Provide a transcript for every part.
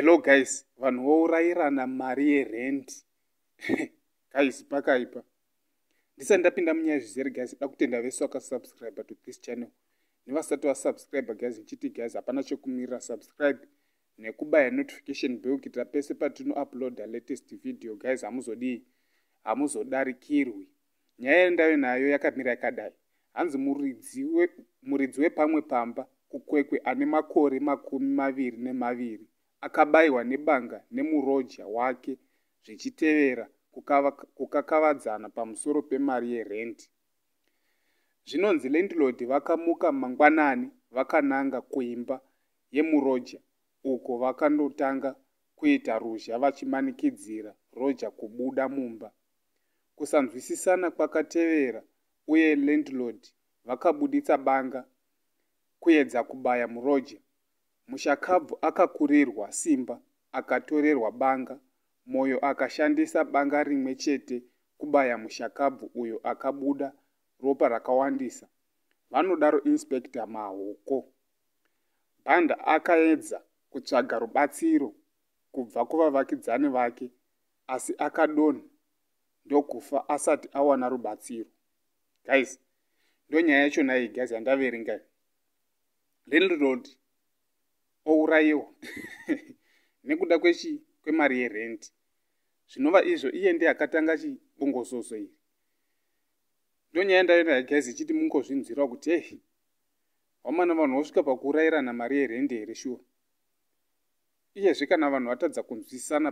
hello guys vanhu vourayirana mari yerendi guys pakaipa ndisati ndapinda munyaya zvizere guys da kutenda vese vakasubscribe to this channel nevasati vasubscribe guys ndichiti guys hapana chekumirira subscribe nekubaya notification bell kuitira pese patinoaploada latest video guys hamuzodii hamuzodarikirwi nyaya yandave nayo yakamira yakadai hanzi muridzi wepamwe pamba kukwekwe ane makore makumi maviri nemaviri akabayiwa nebanga nemuroja wake zvichitevera kukakavadzana pamusoro pemari yerendi zvinonzi landlord vakamuka mangwanani vakananga kuimba yemuroja uko vakandotanga kuita ruzha vachimanikidzira roja kubuda mumba kusanzwisisana kwakatevera uye landlord vakabuditsa banga kuedza kubaya muroja mushakabvu akakurirwa simba akatorerwa banga moyo akashandisa banga rimwe chete kubaya mushakabvu uyo akabuda ropa rakawandisa vanodaro inspekta mahoko bhanda akaedza kutsvaga rubatsiro kubva kuvavakidzani vake asi akadonha ndokufa asati awana rubatsiro guys ndonyaya yacho nai guys yandaveringai lenrod ourayiwa nekuda kwechi kwemari yerendi zvinova izvo iye ndeakatanga chibongozozo iri ndonyaya ndaenda yagezi ichiti mungozvinzwirawo kuti hei vamana vanhu vosvika pakurayirana mari yerendi here shure iyezve kana vanhu vatadza kunzwisana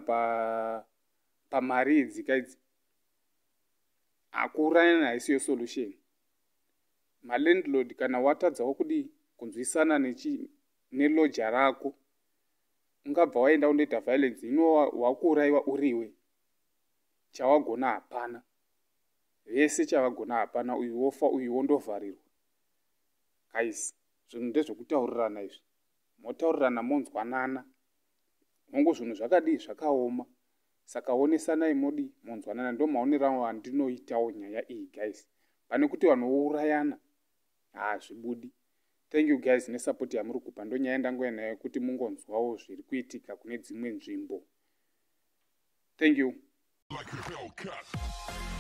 pamari pa idzikaidzi hakurayana haisiyo solution malandlord kana watadzawo kudi kunzwisana nechi neloja rako ungabva waenda undoita violence inowa wakurayiwa uriwe chawagona hapana vese chavagona hapana uyu wofa uyu wondovharirwa kaisi zvinhu ndezvekutaurirana izvi motaurirana monzwanana nongo zvinhu zvakadii zvakaoma saka onesanai modi monzwanana ndo maonerao andinoitawo nyaya iyi guys pane kuti vanhu vourayana haazvibudi ah, thank you guys nesapoti yamuri kupa ndonyaya ndangoya nayo kuti mungonzwawo zviri kuitika kune dzimwe nzvimbo thank you like